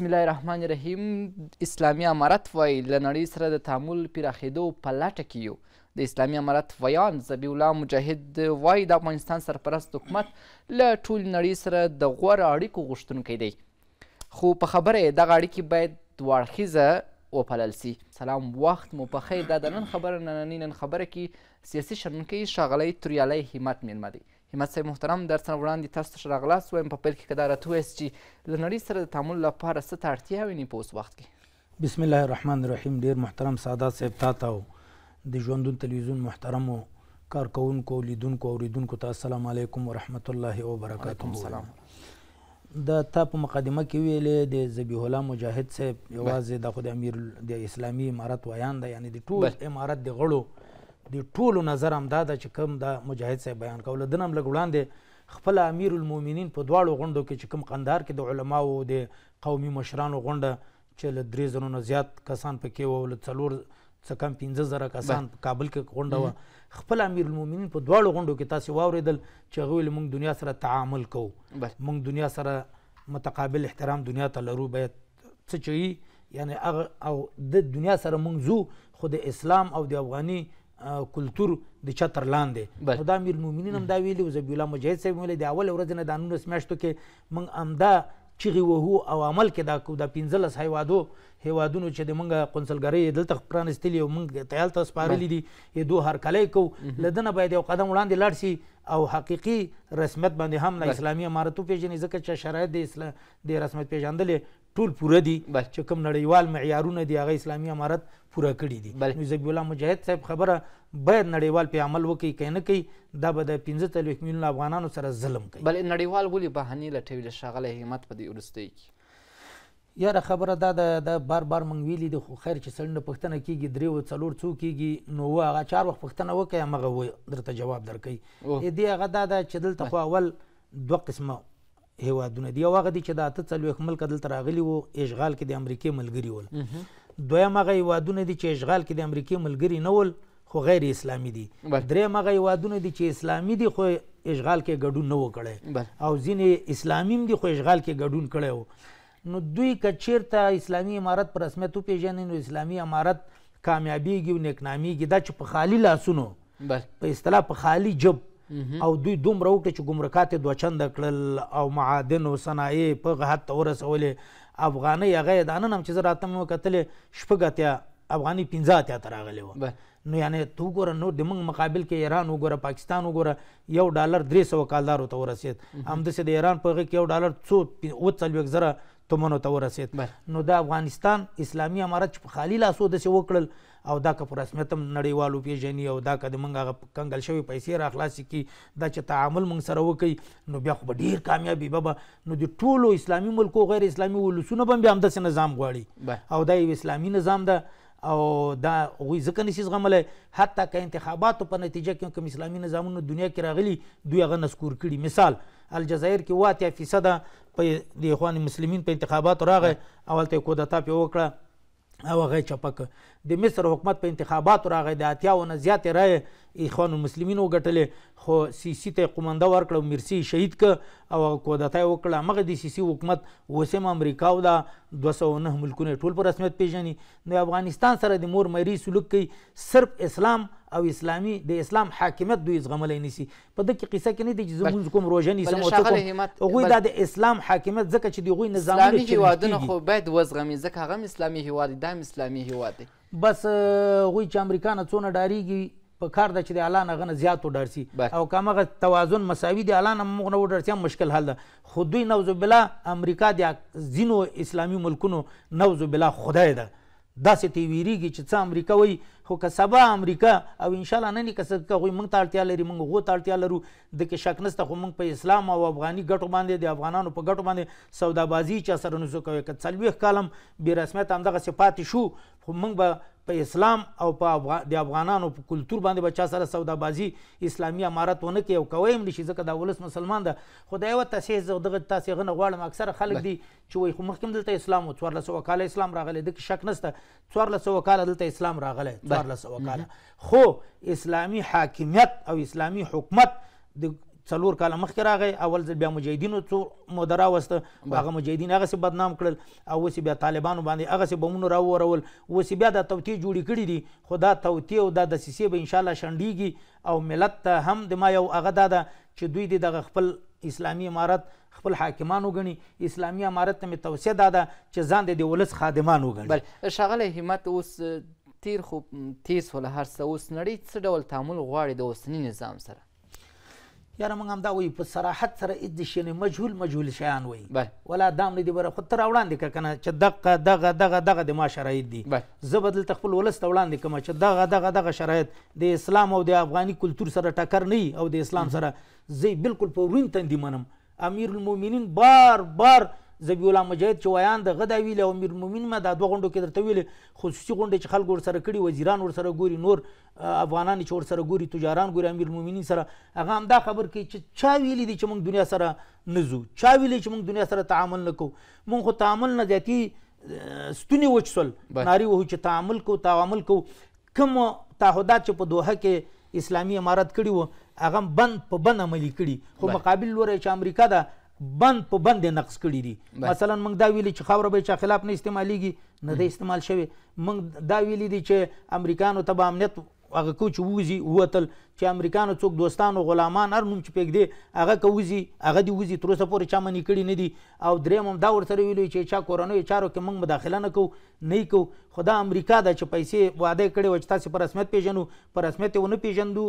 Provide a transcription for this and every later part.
بسم الله الرحمن الرحیم اسلامي امارت وایي له نړۍ سره د تعامل پراخېدو په لټه کې یو د اسلامي امارت ویان ذبیح الله مجاهد وایي د افغانستان سرپرست حکومت له ټولې نړۍ سره د غوره اړیکو غوښتونکی دی خو په خبره یې دغه اړیکې باید دواړخیزه وپالل سي سلام وخت مو پخیر دا د نن خبره نننۍ نن خبره کې سیاسي شنونکی ښاغلی توریالی همت میلمه دی همت صاحب محترم در سره وړاندې تاسو ته راغلاست وایم په پیل کې که دا راته ووایاست چې له نړۍ سره د تعامل لپاره څه ته اړتیا وینئ په اوس وخت کې بسم الله الرحمن الرحیم ډیر محترم سادات صاحب تا ته د ژوندون تلویزیون محترمو کارکونکو لیدونکو اوریدونکو ته السلام علیکم ورحمت الله وبرکاتو سلام د تا په مقدمه کې ویلې د ذبیح الله مجاهد صاحب یوازې د خو د امیر د اسلامي امارت ویان ده یعنی د ټول امارت د غړو د ټولو نظر هم دا ده چې کوم د مجاهد صاحب بیان کوله دنه هم لږ وړاندې خپل امیر المؤمنین په دواړو غونډو کې چې کوم قندهار کې د علماو د قومي مشرانو غونډه چې له درې زرو نه زیات کسان پکې وه له څلور څه کم پنځه زره کسان په کابل کې غونډه وه خپل امیر المؤمنین په دواړو غونډو کې تاسې واورېدل چې هغه ویل موږ دنیا سره تعامل کوو موږ دنیا سره متقابل احترام دنیا ته لرو باید څه چوي یعنی هغه او د دنیا سره موږ ځو خو د اسلام او د افغاني کلچر د چتر لاندې نو دا امیر المؤمنین هم دا ویلي او ذبیح الله مجاهد صاحب ویلي د اول ورځ نه د نولس میاشتو کې موږ همدا چغې وهو او عمل کې دا کو دا پنځلس هیوادو هیوادونو چې د موږ قونسلګرۍ دلته پرانستلې او موږ تیال ته سپارلې دي یې دوه هرکلی کو له ده نه باید یو قدم وړاندې لاړ شي او حقیقي رسمیت باندې هم نه اسلامي امارت وپېژني ځکه چې شرایط د اسلام د رسمیت پېژندلې ټول پوره دي چې کوم نړیوال معیارونه دي هغه اسلامي امارت پوره کړي دي نو ذبیح الله مجاهد صاحب خبره باید نړیوال په عمل وکړي که نه کوي دا به د پنځه څلوېښت میلیونه افغانانو سره ظلم کوي بلې نړیوال ولې بهانې لټوي د ښاغلی همت په دې وروستۍ کې یاره خبره دا ده دا بار بار موږ ویلي دي خو خیر چې څلنډه پوښتنه کېږي درې و څلور څو کېږي نو و هغه چار وخت پوښتنه وکړئ همغه درته جواب درکوي دې هغه دا ده چې دلته خو اول دوه قسمه هوادونه دی او هغه دي چې د اته څلوېښت ملک دلته راغلي وو اشغال کې د امریکې ملګري ول دویم هغه هوادونه دي چې اشغال کې د امریکې ملګري نه ول خو غیر اسلامي دي دریم هغه هوادونه دي چې اسلامي دي خو اشغال کې ګډون نه وکړي او ځینې اسلامیم دي خو اشغال کې ګډون کړي وو نو دوی کچیر ته اسلامي امارت پر رسمیت پیژني نو اسلامي امارت کامیابیږي او نیکنامیږي دا چې په خالی لاسونو په اصطلاح په خالی جب او دوی دومره وکړه چې ګمرکات دوه چنده کړل او معادن او صنایع په حد ته ورسولې افغانۍ هغه دا نن هم چې زه راته مې وکتلې شپږ اتیا افغاني پنځه اتیا ته راغلی وه نو یعنی تو ګوره نو د موږ مقابل کې ایران وګوره پاکستان وګوره یو ډالر درې سوه کالدارو ته ورسېد همداسې د ایران په هغه کې یو ډالر څو اوڅلوېښت زره تومنو ته ورسېد نو د افغانستان اسلامي امارت چې په خالي لاسو داسې وکړل او دا که په رسمیت هم نړیوالو پیژني او دا که د موږ هغه کنګل شوي پیسې راخلاصې کړي دا چې تعامل موږ سره وکړي نو بیا خو به ډېر کامیابي به به نو د ټولو اسلامي ملکو غیر اسلامي ولسونه به هم بیا همداسې نظام غواړي او دا یو اسلامي نظام ده او دا غوی ځکه نشي زغملی حتی که انتخاباتو په نتیجه کې کوم اسلامي نظامونه دنیا کې راغلي دوی هغه نسکور کړي مثال الجزایر کې اوه اتیا فیصده په د اخوان مسلمین په انتخاباتو راغی او هلته یې کودتا پې وکړه او هغه یې چپه د مصر حکومت په انتخاباتو راغی د اتیاو نه زیاتې رایې اخوان المسلمین وګټلې خو سیسي ته یې قومنده ورکړه او مرسي شهید که او هغه کودتا یې وکړه همغه د سیسي حکومت اوس هم امریکا او دا دوه سوه نه ملکونه ټول په رسمیت پیژني د افغانستان سره د مور مری سلوک کوي صرف اسلام او اسلامي د اسلام حاکمیت دوی زغملی نسی په دغه قصه کې نه دي چې زمونږ کوم روژه نیسم او هغوی دا د اسلام حاکمیت ځکه چې د هغوی نظامونه اسلامي هیوادونه خو باید وزغمي ځکه هغه هم اسلامي هیواد دی دا هم اسلامي هیواد دی بس غوی چې امریکا نه څونه ډاریږي په کار ده چې د الله نه غنه زیات وډر سي او کومه توازن مساوي دی الله نه موږ نه وډر سي مشکل حل ده خو دوی نوذ بالله امریکا د ځینو اسلامي ملکونو نوذ بالله خدای ده داسې ته یې ویرېږي چې څه امریکا وایي خو که سبا امریکا او انشاءالله نن یې که څه هغوی موږ ته اړتیا لري موږ هغو ته اړتیا لرو د کې شک نشته خو موږ په اسلام او افغاني ګټو باندې د افغانانو په ګټو باندې سودابازي چا سره نسو کوی که څلوېښت کاله هم بې رسمیت همدغسې پاتې شو خو موږ به په اسلام او په افغا... د افغانانو په کلتور باندې بچا سره سودابازي اسلامي امارت ونه کوي او کوي هم نشي ځکه دا ولس مسلمان ده خو دا یوه تاسې زه دغه تاسې غنه غواړم اکثره خلک دي چې وایي خو مخکې هم دلته اسلام و څوارلس سوه کاله اسلام راغلی دکې شک نشته څوارلس سوه کاله دلته اسلام راغلی څوارلس سوه کاله خو اسلامي حاکمیت او اسلامي حکومت د څلور کاله مخکې راغی اول ځل بیا مجاهدینو څو مدرا وسته هغه مجاهدین هغه سي بدنام کړل او اوس بیا طالبانو باندې هغه سي بمونه راوورول اوس بیا د توطیې جوړې کړې دي خو دا توطیې او دا دسیسې به انشاءالله شنډېږي او ملت ته هم د ما یو هغه دا ده چې دوی دې دغه خپل اسلامي امارت خپل حاکمان وګڼي اسلامي امارت ته مې توصیه دا ده چې ځان د ولس خادمان وګڼي بل ښاغلی همت اوس تیر خو تیز ول هر څه اوس نړۍ څه ډول تعامل غواړي د اوسني نظام سره یاره موږ همدا وایو په صراحت سره هېڅ شي نه مجهول مجهول شیان وایي ولا دام نه دي بره خو ته را وړاندې کړه که نه چې دغه دغه دغه دغه د ما شرایط دي زه به دلته خپل ولس ته وړاندې کړم چې دغه دغه دغه شرایط د اسلام او د افغاني کلتور سره ټکر نه او د اسلام سره زه بالکل په ورین تندي منم امیر المؤمنین بار بار زبی الله مجاهد چې ویان د غدا ویل او امیر مومن ما د دوه غونډو کې درته ویل خصوصي غونډه چې خلک ورسره کړي وزیران ورسره ګوري نور افغانان چې ورسره ګوري تجاران ګوري امیر مومنین سره هغه هم دا خبر کوي چې چا ویلي دي چې موږ دنیا سره نه ځو چا ویلي چې موږ دنیا سره تعامل نه کوو موږ خو تعامل نه زیاتي ستونې وچ سول ناري وهو چې تعامل کوو تعامل کوو کوم تعهدات چې په دوحه کې اسلامي امارت کړي وو هغه بند په بند عملی کړي خو مقابل لوری چې امریکا ده بند په بند نقص کړي دي مثلا موږ دا ویلي چې خاوره به چا خلاف نه استعمالیږي نه د استعمال شوی موږ دا ویلي دي چې امریکانو ته به امنیت هغه کو چې ووزي ووتل چې امریکانو څوک دوستانو غلامان هر نوم چې پېږدي هغه که ووزي هغه دې ووزي تر اوسه پورې چا منې کړي نه دي او دریم هم دا ورسره ویلي چې چا کورنیو چارو کې موږ مداخله نه کوو نه کوو خو دا امریکا ده چې پیسې واده کړې وه چې تاسې په رسمیت پېژنو په رسمیت یې ونه پېژندو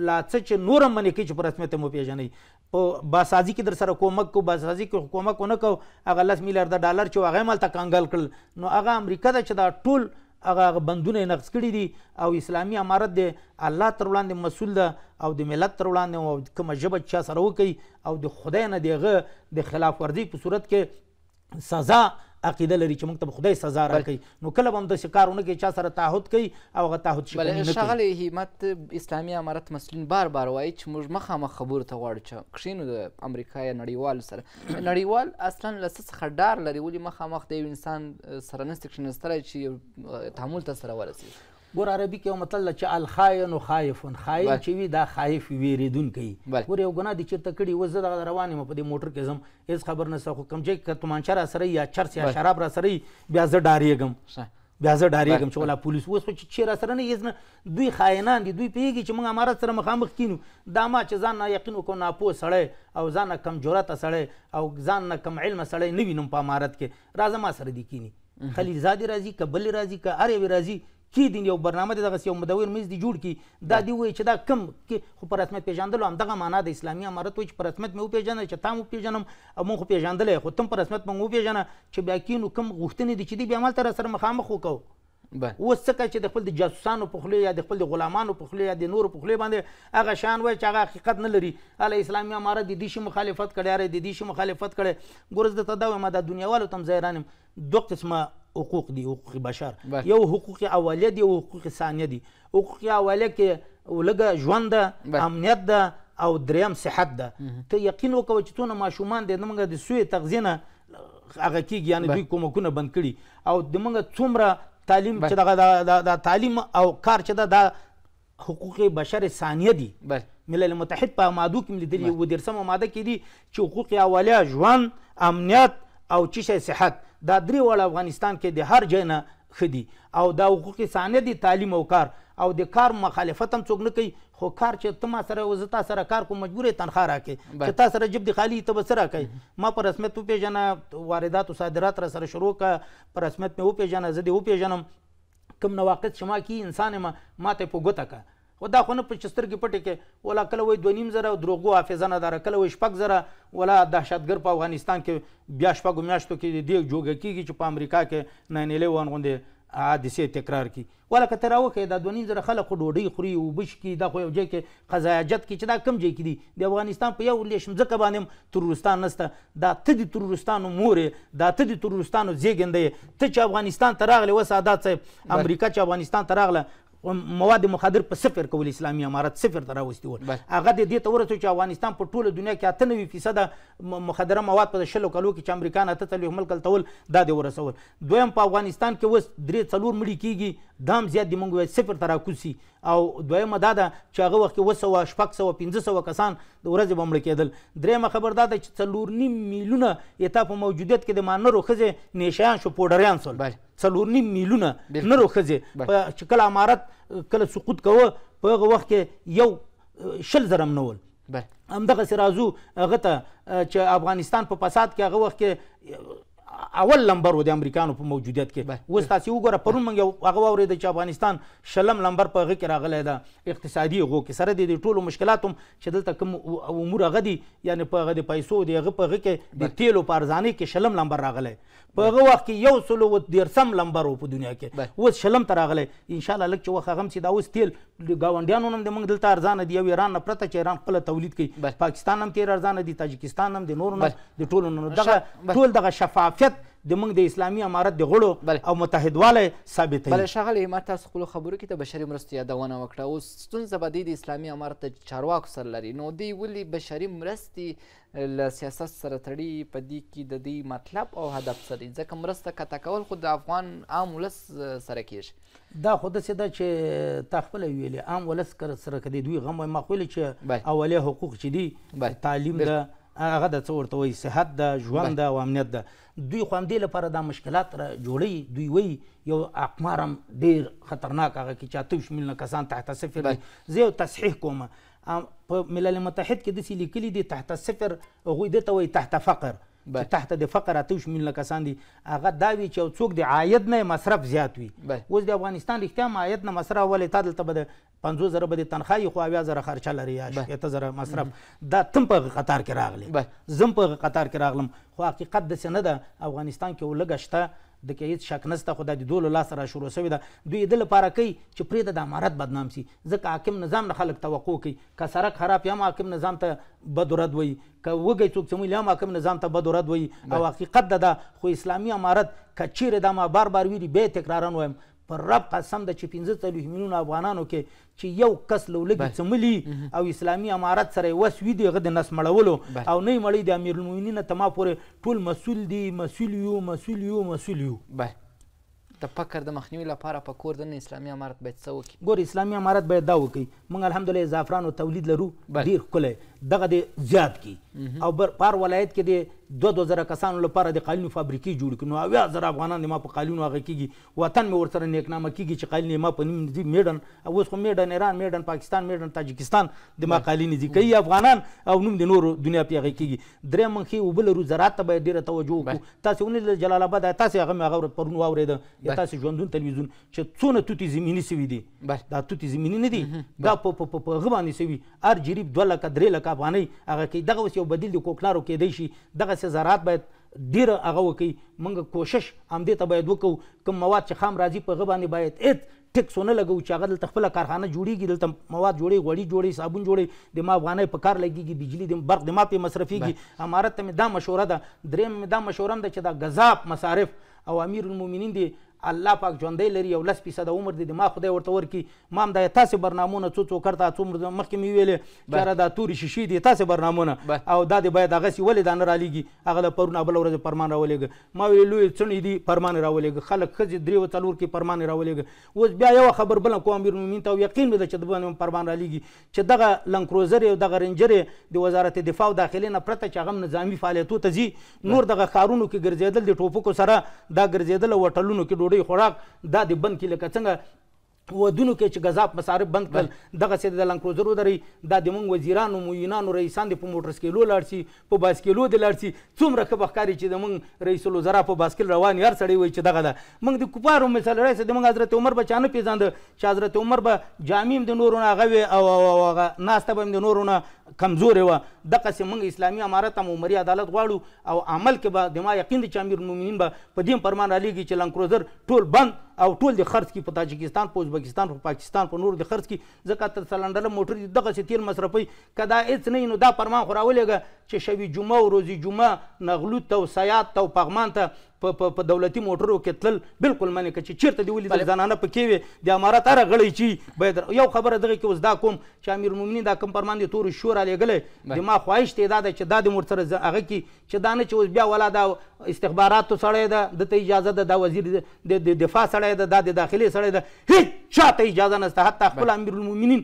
لا څه چې نور هم منې کوي چې په رسمیت مو پیژنئ په باسازي کې در سره کومک کو باسازي کې کومک ونه کو هغه لس میلیارده ډالر چې هغه مالته کنګل کړل نو هغه امریکا ده چې دا ټول هغه بندونه نقص کړي دي او اسلامي امارت دی الله تر وړاندې مسول ده او د ملت تر وړاندې او کومه ژبه چا سره وکوي او د خدای نه دغه د خلاف ورزي په صورت کې سزا عقیده لري چې موږ ته خدای سزا راکړي نو کله به هم داسې کار ونه کوي چا سره تعهد کوي او هغه تعهد شکني نه کوي ښاغلی همت اسلامي امارت مسلین بار بار وایي چې موږ مخامخ خبرو ته غواړو چې کښېنو د امریکا یا نړیوالو سره نړیوال اصلا له څه څخه ډار لري ولې مخامخ د یو انسان سره نسي کښېنستلی چې یو تعامل ته سره ورسېږي ګور عربي کې یو متل چې الخائن خائف خائن چې وي دا خائف ویریدون کوي ګور یو ګناه دي چیرته کړي وزه د روانې مې په دې موټر کې زم هیڅ خبر نه سخه کم چې کتمانچر سره یا چرس یا شراب را سره بیا زه ډاریږم بیا زه ډاریږم چې ولا پولیس وس خو چې را سره نه یزنه دوی خائنان دي دوی پیږي چې موږ امارت سره مخامخ کینو دا ما چې ځان نه یقین وکړ نه پوه سړی او ځان نه کم جرأت سړی او ځان نه کم علم سړی نه وینم په امارت کې راځه ما سره دي کینی خلیل زادی راځي کبل راځي که اره راځي کې دین یو برنامه دغه یو مدور مز دی جوړ کی دا دی وای چې دا کم کې خو پر رسمیت پیژندل هم دغه معنا د اسلامي امارت وای چې پر رسمیت مې پیژنه چې تاسو پیژنم مو خو پیژندلې خو تم پر رسمیت مې پیژنه چې بیا کې نو کم غوښتنې دي چې دی بیا مال تر سره مخامخ وکړو اوس څنګه چې د خپل د جاسوسانو په خولې یا د خپل د غلامانو په خولې یا د نورو په خولې باندې هغه شان وای چې هغه حقیقت نه لري هله اسلامي امارت د دې شي مخالفت کړی د دې شي مخالفت کړی ګورز د تداوی ما د دنیاوالو تم زیرانم دوه قسمه حقوق دي حقوق بشر یو حقوق اولیه دي او حقوق ثانیه دي حقوق اولیه کې ولګه ژوند ده امنیت ده او دریم صحت ده ته یقین وکوه چې څونه ماشومان دی د د سوی تغذیه نه هغه کېږي یعنې دوی کومکونه بند کړي او د موږ څومره تعلیم چې دغه د تعلیم او کار چې ده دا حقوق بشر ثانیه دي ملل متحد په مادو کې لیدلي و دیرسمه ماده کې دي چې حقوق اولیه ژوند امنیت او چی شی صحت دا درې واړه افغانستان کې د هر ځای نه ښه دي او دا حقوق ثانیه دي تعلیم او کار او د کار مخالفت هم څوک نه کوي خو کار چې ته ما سره زه تا سره کار کوم مجبور یې تنخواه راکړې چې تا سره جب دي خالي ته به څه راکوې ما په رسمیت وپېژنه واردات او صادرات را سره شروع کړه په رسمیت مې وپېژنه زه دې وپېژنم کوم نواقص شما کې انسان یم ما ته یې په ګوته کړه و دا خو نه په چې سترګې پټې کې ولا کله وایي دوه نیم زره دروغو حافظه نه داره کله وایي شپږ زره ولا دهشتګر په افغانستان کې بیا شپږو میاشتو کې دې جوګه کېږي چې په امریکا کې ناین الیون غوندې حادثې تکرار کی ولا کته راوخه دا دونی زره خلق ډوډۍ خوري او بش کی دا خو یو ځای کې قضایجت کې چې دا کم ځای کې دی د افغانستان په یو لښم ځکه باندې ترورستان نسته دا ته د ترورستانو مورې دا ته د ترورستانو زیګندې ته چې افغانستان تراغله وسادات صاحب امریکا چې افغانستان تراغله مواد مخدر په صفر کول اسلامي امارت صفر ته راوستي ول هغه د دې ته ورسېد چې افغانستان په ټوله دنیا کې اته نوي فیصده مخدره مواد په شلو کلو کې چې امریکا نه اته څلوېښت ملک هلته ول دا دې ورسول دویم په افغانستان کې اوس درې څلور مړي کېږي دا هم زیات دي موږ وایو صفر ته راکوز شي او دویمه دا ده چې هغه وخت کې اوه سوه شپږ سوه پنځه سوه کسان د ورځې به مړه کېدل درېیمه خبر دا ده چې څلور نیم میلیونه یې تا په موجودیت کې د مانرو ښځې نیشیان شو پوډریان شول څلور نیم میلیونه نرو ښځې چې کله امارت کله سقوط کوه په هغه وخت کې یو شل زره هم نه ول همدغسې راځو هغه ته چې افغانستان په فساد کې هغه وخت کې اول لمبر و د امریکانو په موجودیت کې اوس تاسو وګوره پرون موږ هغه واورېده چې افغانستان شلم لمبر په هغه کې راغلی ده اقتصادي هغو کې سره د دې ټولو مشکلات هم چې دلته کوم امور هغه دي یعنې په هغه د پیسو د هغه په هغه کې د تیلو په ارزانۍ کې شلم لمبر راغلی په هغه وخت کې یو سل او دیرسم لمبر وو په دنیا کې اوس شلم ته راغلی ان شاء الله لږ چې وخت هغه هم چې دا اوس تیل ګاونډیانو هم د موږ دلته ارزانه دي او ایران نه پرته چې ایران خپله تولید کوي پاکستان هم تیر ارزانه دي تاجکستان هم د نورو نه د ټولو نه دغه ټول دغه شفافیت د موږ د اسلامي امارت د غړو او متحدوالی ثابتوي بله ښاغلی ما تاسو خپلو خبرو کې د بشري مرستو یادونه وکړه اوس ستونزه به دوی د اسلامي امارت د چارواکو سره لري نو دوی ولې بشري مرستې له سیاست سره تړي په دې کې د دوی مطلب او هدف څه دی ځکه مرسته قطع کول خو د افغان عام ولس سره کیږي دا خو داسې ده چې تا خپله ویلې عام ولس سره که دی دوی غم ما خو چې اولیه حقوق چې دي تعلیم ده هغه د څه ورته وایي صحت ده ژوند ده او امنیت ده دوی خو همدې لپاره دا مشکلات را جوړوي دوی وایي یو اقمار هم ډیر خطرناک هغه کې چې اتویشت میلیونه کسان تحت صفر دي زه یو تصحیح کوم په ملل متحد کې داسې لیکلي دي تحت صفر هغوی دې ته وایي تحت فقر چې تحت د فقر اته ویشت میلیونه کسان دي هغه دا وي چې یو څوک د عاید نه مصرف زیات وي اوس د افغانستان رښتیا هم عاید نه مصرف ولې تا دلته به د پنځوس زره به د تنخوا خو اویا زره خرچه لري یا شپېته زره مصرف دا تم په قطار کې راغلی زم په قطار کې راغلم خو حقیقت داسې نه ده افغانستان کې یو لږه شته د کې هیڅ شک نشته خو دا د دوه لاس را شروع شوی ده دوی د لپاره کوي چې پرې د امارت بدنام شي ځکه حاکم نظام نه خلک توقع کوي که سرک خراب یا حاکم نظام ته بدورد وي که وګی څوک چې موږ هم حاکم نظام ته بدورد وي او حقیقت ده خو اسلامي امارت که چیرې دا ما بار بار ویلي بیا تکرارن وایم پر رب قسم ده چې 45 میلیون افغانانو کې چې یو کس لولګي څملی او اسلامي امارت سره وس وی دی غد نس مړولو او نه مړی د امیر المؤمنین ته ما پورې ټول مسول دی مسول یو مسول یو مسول یو بله د فقر د مخنیوي لپاره په کور دننه اسلامي امارت باید څه وکړي ګور اسلامي امارت باید دا وکړي موږ الحمدلله زعفرانو تولید لرو ډیر ښکلی دغه دې زیات کړي او پر ولایت کې د دو دو زره کسانو لپاره د قالینو فابریکې جوړې کړي نو اویا زره افغانان ما په قالینو هغه کېږي وطن مې ورسره نیکنامه کېږي چې قالینې ما په نیم دي میډن او اوس خو میډن ایران میډن پاکستان میډن تاجکستان د ما قالینې دي کوي افغانان او نوم د نورو دنیا په هغه کېږي درې منخي اوبه لرو زراعت ته باید ډېره توجه وکړو تاسې ونې جلال آباد تاسې هغه مې هغه پرون واورېده یا تاسې ژوندون تلویزیون چې څونه توتې زمینی سوي دي دا توتې زمینی نه دي دا په هغه باندې سوي هر جریب دوه لکه درې لکه افغانۍ هغه کوي دغه اوس یو بدیل د کوکنارو کېدی شي دغه سه زراعت باید ډیره هغه وکړي موږ کوشش همدې ته باید وکړو کوم مواد چې خام راځي په هغه باندې باید ات ټکسونه لګو چې هغه دلته خپله کارخانه جوړیږي دلته مواد جوړي غوړي جوړي صابون جوړي د ما افغانۍ په کار لګیږي بجلی د برق د ما پې مصرفیږي امارت ته مې دا مشوره ده دریم مې دا مشوره هم ده چې دا غذاب مصارف او امیر المؤمنین دی الله پاک ژوندی لري یو لس فیصده عمر دی ما خدای ورته ورکړي ما هم دا تاسې برنامهونه څو څو کرته څو مخکې مې ویلې چې یاره دا تورې شیشې دي تاسې برنامهونه او دا دی باید هغسې ولې دا نه رالېږي هغه له پرون بله ورځ فرمان راولېږه ما ویلې لویې څڼې دي فرمان یې راولېږه خلک ښځې درې و څلور کې فرمان یې راولېږه اوس بیا یوه خبر بله کوم امیر المؤمنین ته او یقین مې ده چې د باندې فرمان رالېږي چې دغه لنکروزر او دغه رنجر د وزارت دفاع او داخلې نه پرته چې هغه نظامي فعالیتو ته ځي نور دغه ښارونو کې ګرځېدل د ټوپکو سره دا ګرځېدل او هوټلونو کې ډوډۍ ډوډۍ خوراک دا د بند کې لکه څنګه ودونو کې چې غذاب مصارف بند کړل دغه سید د لنکروزر ودري د د مونږ وزیرانو موینانو رئیسان د په موټر سکیلو لاړ سي په باسکیلو د لاړ سي څومره کبه ښکاری چې د مونږ رئیس الوزرا په باسکل روان یار سړی وای چې دغه ده مونږ د کوپارو مثال رئیس د مونږ حضرت عمر بچانه پیژاند چې حضرت عمر به جامیم د نورو نه غوي او هغه ناسته به د نورو نه کمزورې وه دغسې موږ اسلامي امارت هم عمري عدالت غواړو او عمل کې به د ما یقین دی چې امیر المؤمنین به په دې فرمان رالیږي چې لنکروزر ټول بند او ټول د خرڅ کې په تاجکستان په ازبکستان په پاکستان په نورو د خرڅ کې ځکه تر سلنډله موټر دي دغسې تیل مصرفوي که دا هېڅ نه نو دا فرمان خو راولېږه چې شوي جمعه او روزي جمعه نغلوت ته او سیات ته او پغمان ته په دولتي موټرو کې تلل بالکل منې که چې چیرته دې ولیدل زنانه پکې وي د امارت هره غړی چې باید یو خبره دغه کې اوس دا کوم چې امیر المؤمنین دا کوم فرمان د تورو شور رالیږلی زما خواهش ته دا ده چې دا دې ور سره هغه کې چې دا نه چې اوس بیا ولا دا استخباراتو سړی ده د ته اجازه ده دا وزیر د دفاع سړی ده دا د داخلي سړی ده هیڅ چا ته اجازه نشته حتی خپل امیر المؤمنین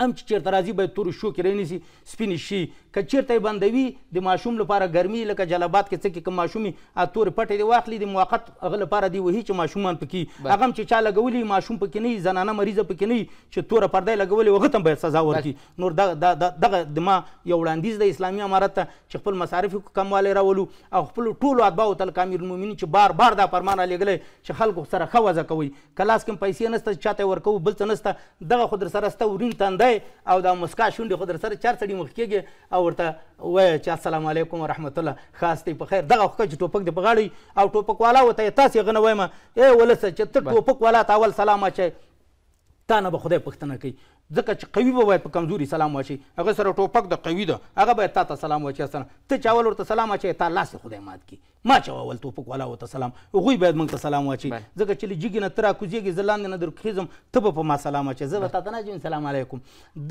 هم چې چیرته راځي باید تورو شو کې رانیسي سپینې شي که چیرته بندوي د ماشوم لپاره ګرمي لکه جلبات کې څه کې کوم ماشومي تور پټې دی واخلي د موقت هغه لپاره دی وهي چې ماشومان پکې هغه چې چا لګولي ماشوم پکې نه زنانه مریضه پکې نه چې تور پردې لګولي هغه ته باید سزا ورکړي نور دغه دغه د ما یو وړاندیز د اسلامي امارت ته چې خپل مصارف کمواله راولو او خپل ټولو اتباعو تل کامیر المؤمنین چې بار بار دا فرمان لګلې چې خلکو سره خوازه کوي کلاس کوم پیسې نسته چاته ورکو بل څه نسته دغه خود سره ستا ورین تندای او دا مسکا شونډې خود سره چار سړي مخ کېږي او او ورته وایه چې السلام علیکم ورحمت الله خاص دی په خیر دغه خو چې ټوپک دی په غاړه او ټوپک والا وته تاسې غنه وایم ای ولسه چې ته ټوپک والا ته اول سلام اچي تا نه به خدای پوښتنه کوي ځکه چې قوي به باید په کمزوري سلام واچي هغه سره ټوپک د قوي ده هغه باید تا ته سلام واچي اسنه ته چاول ورته سلام اچي تا لاس خدای مات کی ما چاول ټوپک والا وته سلام هغه باید موږ ته سلام واچي ځکه چې لجګي نه ترا کوزيږي زلاند نه درخیزم ته به په ما سلام اچي زه به تا ته نه جون سلام علیکم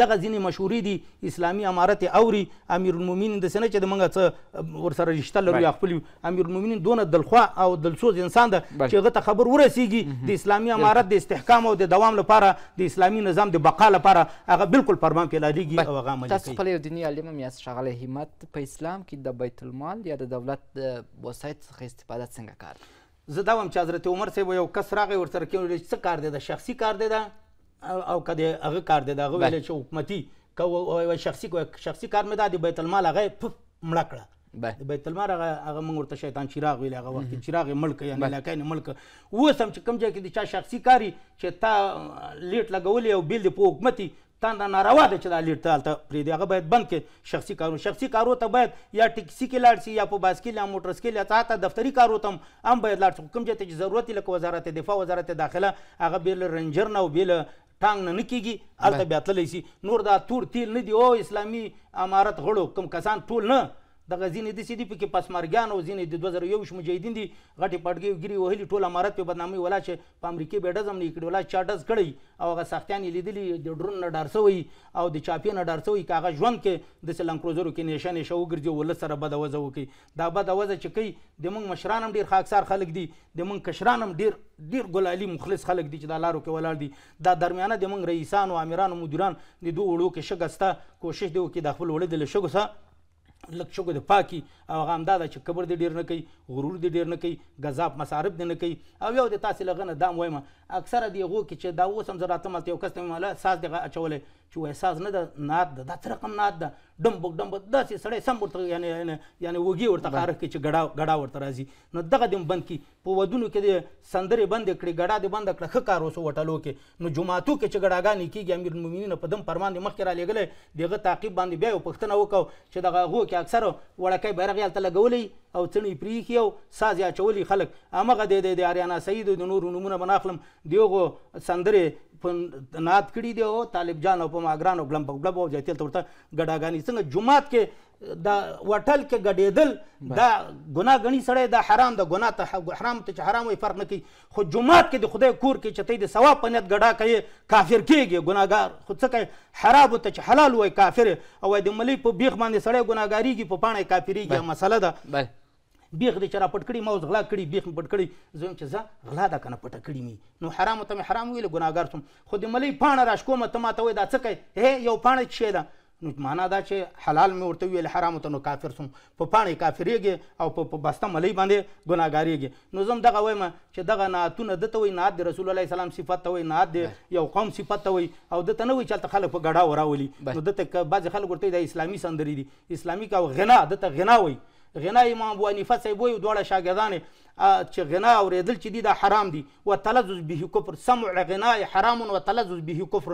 دغه ځینې مشورې دي اسلامي امارت اوري امیر المؤمنین د سنه چې د موږ څه ور سره رشتہ لري خپل امیر المؤمنین دونه دلخوا او دلسوز انسان ده چې هغه ته خبر ورسیږي د اسلامي امارت د استحکام او د دوام لپاره د اسلامي نظام د بقا لپاره لپاره هغه بالکل فرمان پې لادېږي او هغه عملي تاسو خپل یو دیني عالم هم یاست ښاغلی همت په اسلام کې د بیت المال یا د دولت د وسایط څخه استفاده څنګه کار زه دا وایم چې حضرت عمر صاحب یو کس راغی ورسره کې ویل چې څه کار دی د شخصي کار دی دا او کده هغه کار دی دا ویل چې حکومتي کو شخصي شخصي کار مې دا د بیت المال هغه مړه کړه د بیت المال هغه هغه موږ ورته شیطان چراغ ویل هغه وخت چراغ ملک یعنی علاقې نه ملک اوس هم چې کوم ځای کې د چا شخصي کاری چې تا لیټ لګولې او بیل د په حکومتي تا نه ناروا ده چې دا لیټ تالته پرې دی هغه باید بند کې شخصي کارو شخصي کارو ته باید یا ټیکسي کې لاړ شي یا په بایسکل یا موټر سایکل یا تاته دفتری کارو ته هم باید لاړ شي کوم ځای ته چې ضرورت لکه وزارت دفاع وزارت داخله هغه بیل رنجر نه او بیل ټانګ نه کیږي البته بیا تللی شي نور دا تور تیل نه دی او اسلامي امارت غړو کوم کسان ټول نه دغه ځینې داسې دي پکې پسمرګیان او ځینې د دوه زره یوویشت مجاهدین دي غټې پټګۍ ګیرې وهلي ټول امارت په بدنامۍ ولا چې په امریکې بې ډزم نه یې کړي ولا چا ډز کړی او هغه سختیان یې لیدلي د ډرون نه ډار سوی او د چاپې نه ډار سوی که هغه ژوند کې داسې لنکروزرو کې نیشه نیشه وګرځي ولس سره بده وزه وکړي دا بده وزه چې کوي د موږ مشران هم ډېر خاکسار خلک دي د موږ کشران هم ډېر ډېر ګل علي مخلص خلک دي چې دا لارو کې ولاړ دي دا درمیانه د موږ رئیسان او امیران او مدیران د دوو وړو کې شګه شته کوشش دی وکړي د خپل وړه د له شګو سره لک شګو د پاکي او هغه همدا ده چې کبر دې ډیر نه کوي غرور دې ډیر نه کوي غذاب مصارف دې نه کوي او یو د تاسې لغنه دام وایم اکثره دی غو کې چې دا اوس هم زراته مالته یو کس ته مالا ساز دغه اچولې چې احساس نه د ناد ده دا څه رقم ناد ده ډمبک ډمبک داسې سړی سم ورته یعنی یعنی وږي ورته قاره کوي چې ګډا ګډا ورته راځي نو دغه دې بند کړي په ودونو کې د سندرې بند کړي ګډا دې بند کړه ښه کار وسو هوټلو کې نو جمعاتو کې چې ګډاګانې کېږي امیر المؤمنین په دم فرمان دې مخکې را لېږلی دغه تعقیب باندې بیا یو پوښتنه وکړو چې دغه هغو کې اکثر وړکی بیرغ یې هلته لګولی او څڼې پریښي او ساز یې اچولی خلک همغه د د آریانا سعید د نورو نومونه به نه اخلم د هغو سندرې په ناد کړي دي او طالب جان او په په ماګران او ګلم بګلب او جیتل تورته ګډاګانی څنګه جمعات کې دا وټل کې ګډېدل دا ګناه غني سړی دا حرام د ګناه ته حرام ته چې حرام وي فرق نه کوي خو جمعات کې د خدای کور کې چته د ثواب په نیت ګډا کوي کافر کېږي ګناګار خو څه کوي حرام ته چې حلال وي کافر او د ملي په بیخ باندې سړی ګناګاریږي په پاڼه کافریږي مسله ده بیخ دې چې را پټ کړي ما اوس غلا کړي بیخ مې پټ کړي زه یم چې زه غلا ده کنه پټه کړي مې نو حرامو ته مې حرام ویلې ګناهګار شوم خو د ملۍ پاڼه را شکومه ته ما ته وایي دا څه کوې هې یو پاڼه شی ده نو معنا دا چې حلال مې ورته ویل حرام ته نو کافر سم په پاڼې کافرېږي او په بسته ملۍ باندې ګناګاریږي نو زم دغه وایم چې دغه نعتونه دته وي نعت د رسول الله سلام صفت ته وي نعت د یو قوم صفت ته وي او دته نه وي چلته خلک په ګډا وراولي نو دته بعضې خلک ورته د اسلامي سندرې دي اسلامي او غنا دته غنا وي غنا امام ابو حنیفه صاحب وایي دواړه شاګردان چې غنا اورېدل چې دي دا حرام دي وتلذذ به کفر سمع غنا حرام وتلذذ به کفر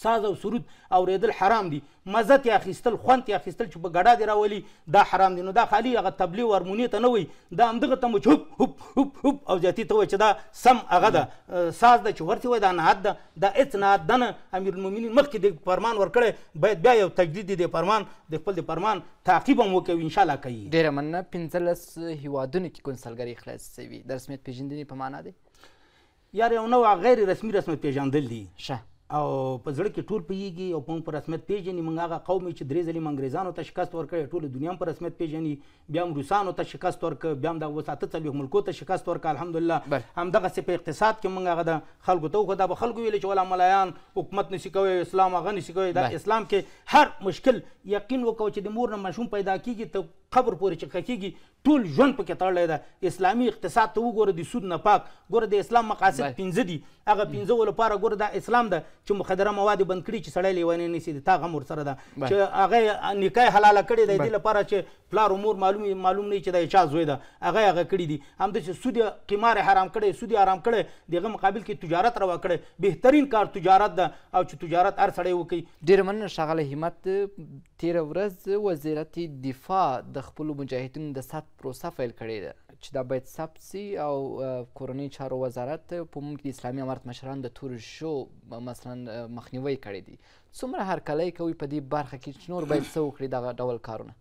ساز او سرود اوریدل حرام دي مزه تی اخیستل خوند تی اخیستل چې په ګډا دی راولي دا حرام دي نو دا خالي هغه تبلیغ ورمونی ته نه وي دا همدغه ته مچ هوب هوب هوب هوب او زیاتې ته وایي چې دا سم هغه ده ساز ده چې ورته وایي دا نعت ده دا هېڅ نعت ده نه امیر المؤمنین مخکې د فرمان ورکړی باید بیا یو تجدید د فرمان د خپل د فرمان تعقیب هم وکوي انشاءالله کوي ډېره مننه پنځلس هیوادونو کې کنسلګرۍ خلاص سوي د رسمیت پېژندنې په معنا دی یار یو نوع غیر رسمي رسمیت پېژندل دي شه او په زړه کې ټول پیږي او په پر رسمیت پیژني موږ هغه قوم چې درې ځلې منګریزانو ته شکست ورکړ ټول دنیا پر رسمیت پیژني بیا هم روسانو ته شکست ورکړ بیا هم د وساته څلوي ملکو ته شکست ورکړ الحمدلله هم دغه سپه اقتصاد کې موږ هغه د خلکو ته خو دا به خلکو ویل چې ولا ملایان حکومت نشي کوي اسلام هغه نشي کوي دا اسلام کې هر مشکل یقین وکړو چې د مور نه مشوم پیدا کیږي ته قبر پورې چې کیږي ټول ژوند پکې تړلی ده اسلامي اقتصاد ته وګوره د سود نه پاک ګوره د اسلام مقاصد پنځه دي هغه پنځه لپاره ګوره دا اسلام ده چې مخدره مواد بند کړي چې سړی لیونی نیسي د تا غم ورسره ده چې هغه نکاح حلاله کړې ده دې لپاره چې پلار امور معلوم معلوم نه چې دا چا زوی ده هغه هغه کړي دي همداسې سود قمار حرام کړی سود حرام کړی دغه مقابل کې تجارت روا کړی بهترین کار تجارت ده او چې تجارت هر سړی وکړي ډېره مننه ښاغلی همت تېره ورځ وزارت دفاع د خپلو مجاهدینو د سات پروسه پیل کړې ده چې دا باید ثبت سي او کورنۍ چارو وزارت په موږ د اسلامي امارت مشران د تور شو مثلا مخنیوي کړی دی څومره هرکلی کوي په دې برخه کې چې نور باید څه وکړي دغه ډول کارونه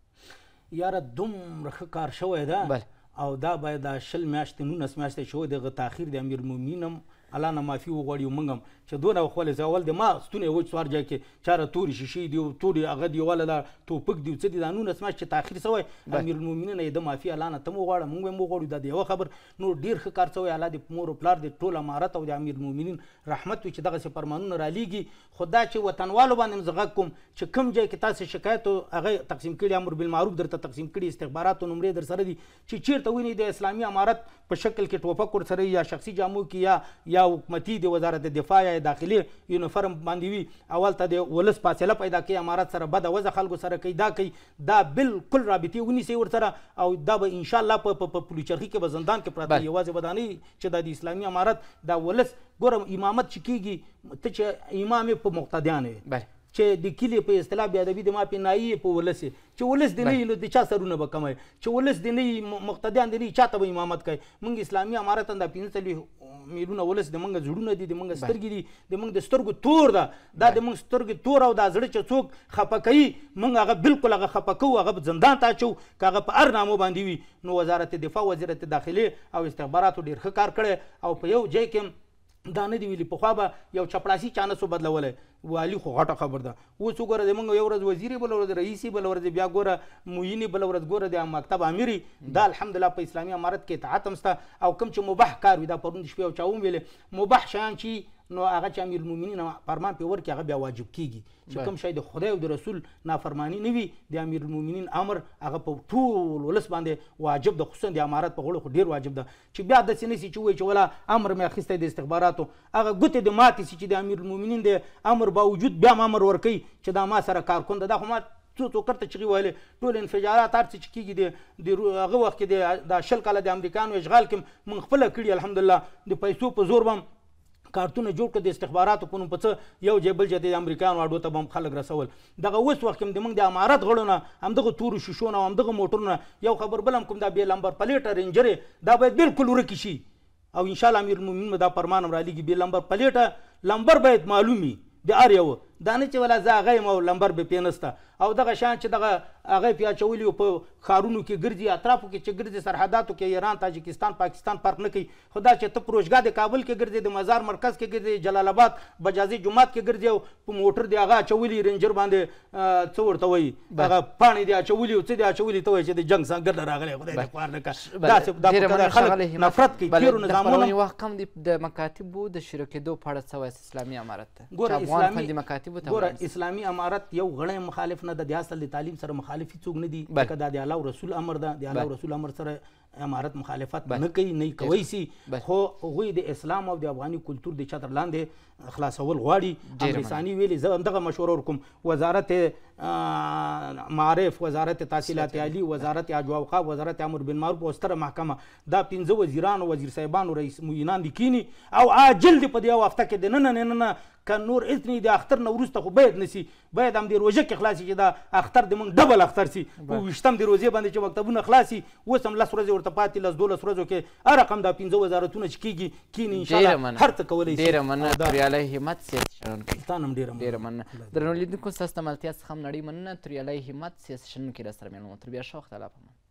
یاره دومره ښه کار شوی ده بل. او دا باید دا شل میاشتې نولس میاشتې شوی دغه تاخیر د امیر مومینم الله نه معافي وغواړي موږ هم چې دونه خوله زول د ما ستونه وچ سوار جا کې چاره تور شیشې دی او ټوډي هغه دی ولا ټوپک دی څه دی دانو نسمه چې تاخير سوی امیر المؤمنین د مافیا لانه تم وغواړه موږ هم وغواړو د یو خبر نو ډیر ښه کار سوی اعلی د مور پلار د ټوله امارت او د امیر المؤمنین رحمت چې دغه سي فرمانونه را لیږي خدا چې وطنوالو باندې مزغه کوم چې کم جای کې تاسو شکایت هغه تقسیم کړي امر بالمعروف درته تقسیم کړي استخبارات او نمرې در سره دي چې چیرته ویني د اسلامي امارت په شکل کې ټوپک ور سره یا شخصي جامو کې یا یا حکومتي د وزارت دفاع یا یا داخلي یونیفرم باندې وي اول ته د ولس فاصله پیدا کوي امارات سره بده وځه خلکو سره کوي دا کوي دا بالکل رابطې ونیسي ورسره او دا به ان شاء الله په پلوچرخي کې به زندان کې پراته یوازې بدانۍ چې دا د اسلامي امارت دا ولس ګورم امامت چې کیږي ته چې امام په مقتدیان وي چې د کلی په اصطلاح بیا ادبي د ما په نایي په ولس چې ولس د نه د چا سرونه به کمای چې ولس د نه مقتدیان د نه چاته به امامت کوي موږ اسلامي امارت انده پینځلې میلونه ولس د موږ جوړونه دي د موږ سترګې دي د موږ د سترګو تور ده دا د موږ سترګې تور او دا زړه چې څوک خپکې موږ هغه بالکل هغه خپکو هغه زندان ته اچو کاغه په ار نامو باندې وي نو وزارت دفاع وزارت داخلي او استخباراتو ډیر ښه کار کړی او په یو ځای کې دا نه دی ویلي پخوا به یو چپړاسي چانه سو بدلولی والي خو غټه خبر ده اوس وګوره زموږ یو ورځ وزیر بل ورځ رئیس بل ورځ بیا ګوره موینې بل ورځ ګوره د مکتب امیري دا الحمدلله په اسلامي امارت کې اطاعت هم شته او کوم چې مباح کار وي دا پرون د شپې او چا وویلې مباح شیان چې نو هغه چې امیر المؤمنین فرمان په ورکه هغه بیا واجب کیږي چې کوم شی د خدای او د رسول نافرمانی نه وي د امیر المؤمنین امر هغه په ټول ولس باندې واجب د خصوصا د امارت په غوړو ډیر واجب ده چې بیا د سینې چې وای چې ولا امر مې اخیسته د استخباراتو هغه ګوتې د ماتې چې د امیر المؤمنین د امر باوجود بیا امر ورکي چې دا ما سره کارکوند ده خو ما څو څو کرته چغي ویل ټول انفجارات هر څه چې کیږي د هغه وخت کې د شل کاله د امریکانو اشغال کې من خپل کړی الحمدلله د پیسو په زور بم کارتونه جوړ کړ د استخباراتو په نوم په څه یو جیبل چې د امریکایانو اډو ته به هم خلک رسول دغه اوس وخت هم زموږ د امارت غړو نه همدغه تورو شیشو نه همدغه موټرونه یو خبر بل هم کوم دا بې لمبر پلیټه رینجرې دا باید بالکل ورکې شي او ان شاء الله امیر المؤمنین دا فرمان را لګي بې لمبر پلیټه لمبر باید معلومي د ار یو دا نه چې ولا زه هغه یم او لمبر به پې نسته او دغه شان چې دغه هغه پې اچولی په ښارونو کې ګرځي اطرافو کې چې ګرځي سرحداتو کې ایران تاجکستان پاکستان فرق نه کوي خو دا چې ته پروژګاه د کابل کې ګرځي د مزار مرکز کې ګرځي جلال آباد بجازي جومات کې ګرځي او په موټر دی هغه اچولی رینجر باندې څه ورته وایي هغه پاڼې دی اچولی او څه دی اچولی ته وایي چې د جنګ سنګر راغلی خدای دې کار نه کړه دا خلک نفرت کوي تیرو نظامونه وخت کم دی د مکاتبو د شریکېدو په اړه څه اسلامي امارت ته ګوره اسلامي مکاتب ته ګوره اسلامي امارت یو غړی مخالف نه ده د اصل د تعلیم سره مخالفي څوک نه دي ځکه دا د الله رسول امر ده د الله رسول امر سره امارت مخالفت نه کوي نه کوي سي خو هغوی د اسلام او د افغاني کلتور د چتر لاندې خلاصول غواړي امریسانی ویلي زه همدغه مشوره ورکوم وزارت معارف وزارت تحصیلات عالی وزارت اجواوقا وزارت امر بالمعروف او ستره محکمه دا پنځه وزیران او وزیر صاحبان او رئیس موینان دي کینی او عاجل دی په دې هفته کې د نن نن نن که نور اذنی د اختر نه وروسته خو باید نسی باید هم د روژه کې خلاص شي چې دا اختر د موږ ډبل اختر سي په ویشتم د روزې باندې چې مکتبونه خلاص سي اوس هم لس ورځې ورته پاتې لس دولس ورځو کې هر رقم دا پنځه وزارتونه چې کېږي کینی انشاءالله هر څه کولی شي ډېره مننه توریالی همت سیاست شنونکي ستا هم ډېره ډېره مننه درنو لیدونکو ستاسو د ملتیا څخه هم نړۍ مننه توریالی همت سیاست شنونکي را سره مېلمه تر بیا ښه وخت الله پامان